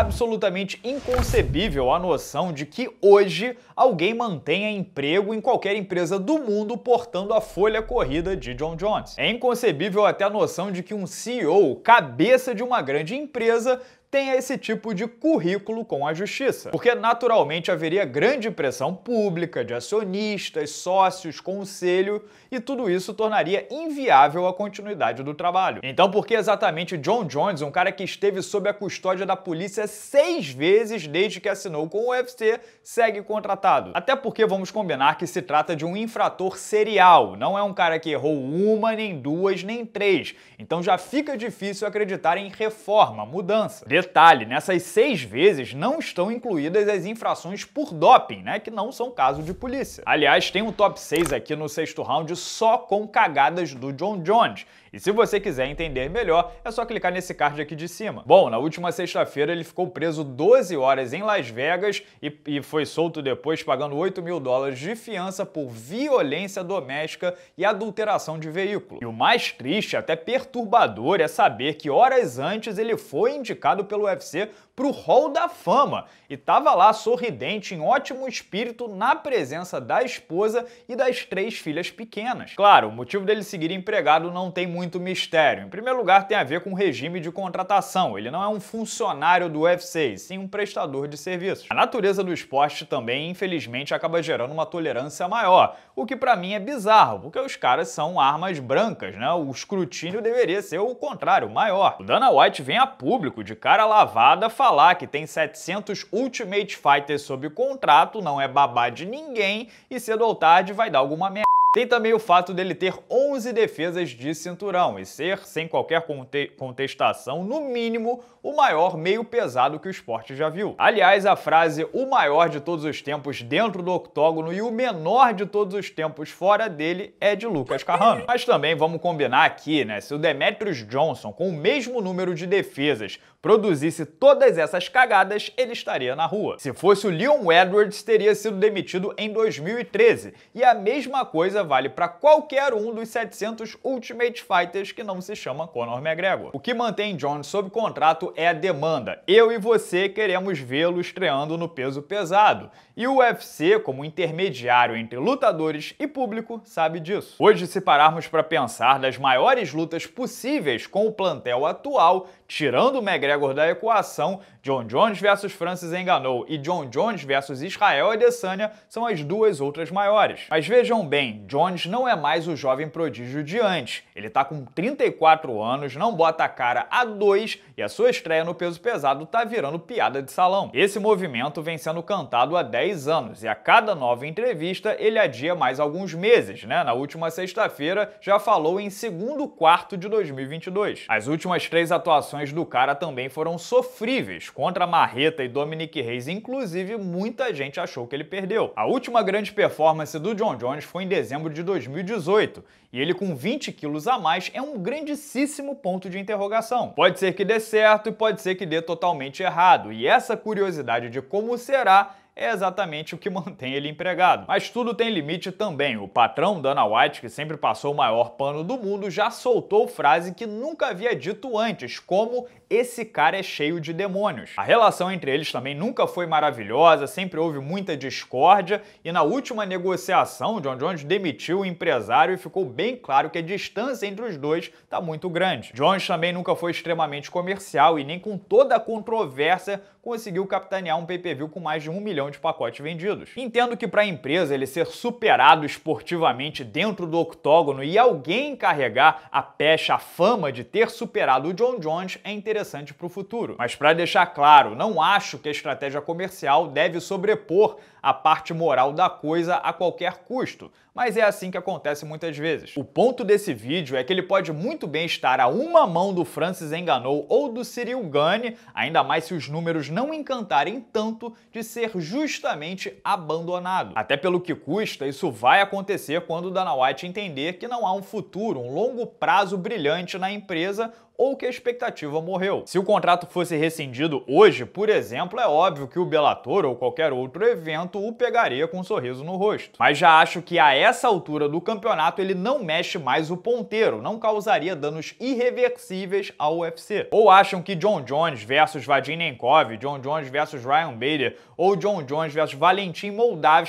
absolutamente inconcebível a noção de que hoje alguém mantenha emprego em qualquer empresa do mundo portando a folha corrida de John Jones. É inconcebível até a noção de que um CEO, cabeça de uma grande empresa, tenha esse tipo de currículo com a justiça, porque naturalmente haveria grande pressão pública de acionistas, sócios, conselho e tudo isso tornaria inviável a continuidade do trabalho. Então, por que exatamente John Jones, um cara que esteve sob a custódia da polícia seis vezes desde que assinou com o UFC, segue contratado? Até porque vamos combinar que se trata de um infrator serial, não é um cara que errou uma, nem duas, nem três. Então já fica difícil acreditar em reforma, mudança Detalhe, nessas né? seis vezes não estão incluídas as infrações por doping, né, que não são caso de polícia. Aliás, tem um top 6 aqui no sexto round só com cagadas do John Jones. E se você quiser entender melhor, é só clicar nesse card aqui de cima. Bom, na última sexta-feira ele ficou preso 12 horas em Las Vegas e, e foi solto depois pagando 8 mil dólares de fiança por violência doméstica e adulteração de veículo. E o mais triste, até perturbador, é saber que horas antes ele foi indicado pelo UFC para o Hall da Fama e estava lá sorridente, em ótimo espírito, na presença da esposa e das três filhas pequenas. Claro, o motivo dele seguir empregado não tem muito muito mistério. Em primeiro lugar, tem a ver com o regime de contratação. Ele não é um funcionário do UFC, sim um prestador de serviços. A natureza do esporte também, infelizmente, acaba gerando uma tolerância maior, o que para mim é bizarro, porque os caras são armas brancas, né? O escrutínio deveria ser o contrário, maior. O Dana White vem a público, de cara lavada, falar que tem 700 Ultimate Fighters sob contrato, não é babá de ninguém e cedo ou tarde vai dar alguma merda. Tem também o fato dele ter 11 defesas de cinturão e ser, sem qualquer conte contestação, no mínimo, o maior meio pesado que o esporte já viu. Aliás, a frase o maior de todos os tempos dentro do octógono e o menor de todos os tempos fora dele é de Lucas Carrano. Mas também vamos combinar aqui, né? Se o Demetrius Johnson, com o mesmo número de defesas, produzisse todas essas cagadas, ele estaria na rua. Se fosse o Leon Edwards, teria sido demitido em 2013, e a mesma coisa vale para qualquer um dos 700 Ultimate Fighters que não se chama Conor McGregor. O que mantém John sob contrato é a demanda. Eu e você queremos vê-lo estreando no peso pesado, e o UFC, como intermediário entre lutadores e público, sabe disso. Hoje, se pararmos para pensar das maiores lutas possíveis com o plantel atual, Tirando o McGregor da equação, John Jones versus Francis Enganou e John Jones versus Israel Adesanya são as duas outras maiores. Mas vejam bem, Jones não é mais o jovem prodígio de antes. Ele tá com 34 anos, não bota a cara a dois e a sua estreia no peso pesado tá virando piada de salão. Esse movimento vem sendo cantado há 10 anos e a cada nova entrevista ele adia mais alguns meses, né? Na última sexta-feira já falou em segundo quarto de 2022. As últimas três atuações atuações do cara também foram sofríveis. Contra Marreta e Dominic Reis, inclusive, muita gente achou que ele perdeu. A última grande performance do John Jones foi em dezembro de 2018, e ele com 20 quilos a mais é um grandíssimo ponto de interrogação. Pode ser que dê certo e pode ser que dê totalmente errado, e essa curiosidade de como será é exatamente o que mantém ele empregado. Mas tudo tem limite também. O patrão Dana White, que sempre passou o maior pano do mundo, já soltou frase que nunca havia dito antes, como esse cara é cheio de demônios. A relação entre eles também nunca foi maravilhosa, sempre houve muita discórdia e na última negociação, John Jones demitiu o empresário e ficou bem claro que a distância entre os dois está muito grande. Jones também nunca foi extremamente comercial e nem com toda a controvérsia conseguiu capitanear um pay-per-view com mais de um milhão de pacotes vendidos. Entendo que para a empresa ele ser superado esportivamente dentro do octógono e alguém carregar a pecha, a fama de ter superado o John Jones é interessante interessante para o futuro. Mas para deixar claro, não acho que a estratégia comercial deve sobrepor a parte moral da coisa a qualquer custo, mas é assim que acontece muitas vezes. O ponto desse vídeo é que ele pode muito bem estar a uma mão do Francis Enganou ou do Cyril Gane, ainda mais se os números não encantarem tanto de ser justamente abandonado. Até pelo que custa, isso vai acontecer quando Dana White entender que não há um futuro, um longo prazo brilhante na empresa ou que a expectativa morreu. Se o contrato fosse rescindido hoje, por exemplo, é óbvio que o Bellator ou qualquer outro evento o pegaria com um sorriso no rosto. Mas já acho que a essa altura do campeonato ele não mexe mais o ponteiro, não causaria danos irreversíveis ao UFC. Ou acham que John Jones versus Vadim Nenkov, John Jones versus Ryan Bader ou John Jones versus Valentim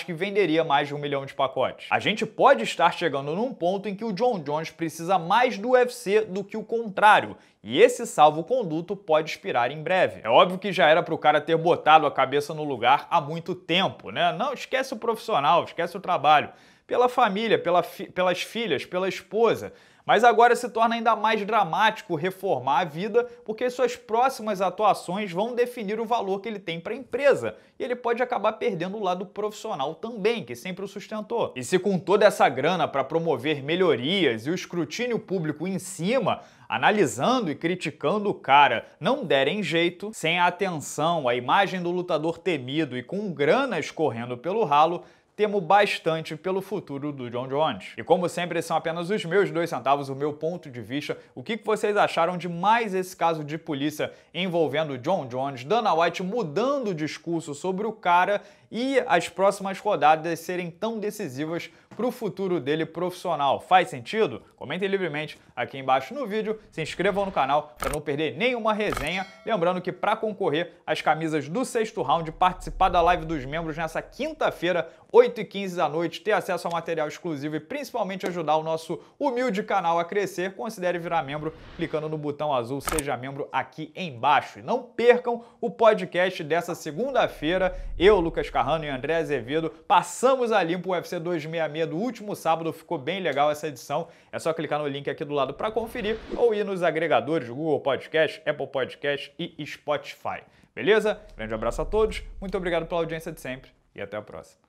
que venderia mais de um milhão de pacotes. A gente pode estar chegando num ponto em que o John Jones precisa mais do UFC do que o contrário e esse salvo-conduto pode expirar em breve. É óbvio que já era para o cara ter botado a cabeça no lugar há muito tempo, né? Não esquece o profissional, esquece o trabalho pela família, pela fi pelas filhas, pela esposa. Mas agora se torna ainda mais dramático reformar a vida, porque suas próximas atuações vão definir o valor que ele tem para a empresa. E ele pode acabar perdendo o lado profissional também, que sempre o sustentou. E se com toda essa grana para promover melhorias e o escrutínio público em cima, analisando e criticando o cara, não derem jeito, sem a atenção, a imagem do lutador temido e com grana escorrendo pelo ralo, temo bastante pelo futuro do John Jones. E como sempre, são apenas os meus dois centavos, o meu ponto de vista. O que vocês acharam de mais esse caso de polícia envolvendo John Jones, Dana White mudando o discurso sobre o cara e as próximas rodadas serem tão decisivas para o futuro dele profissional. Faz sentido? Comentem livremente aqui embaixo no vídeo, se inscrevam no canal para não perder nenhuma resenha. Lembrando que para concorrer às camisas do sexto round, participar da live dos membros nessa quinta-feira, 8h15 da noite, ter acesso a material exclusivo e principalmente ajudar o nosso humilde canal a crescer, considere virar membro clicando no botão azul Seja Membro aqui embaixo. E não percam o podcast dessa segunda-feira. Eu, Lucas Carrano e André Azevedo. Passamos a limpo o UFC 266 do último sábado, ficou bem legal essa edição. É só clicar no link aqui do lado para conferir ou ir nos agregadores Google Podcast, Apple Podcast e Spotify. Beleza? Grande abraço a todos, muito obrigado pela audiência de sempre e até a próxima.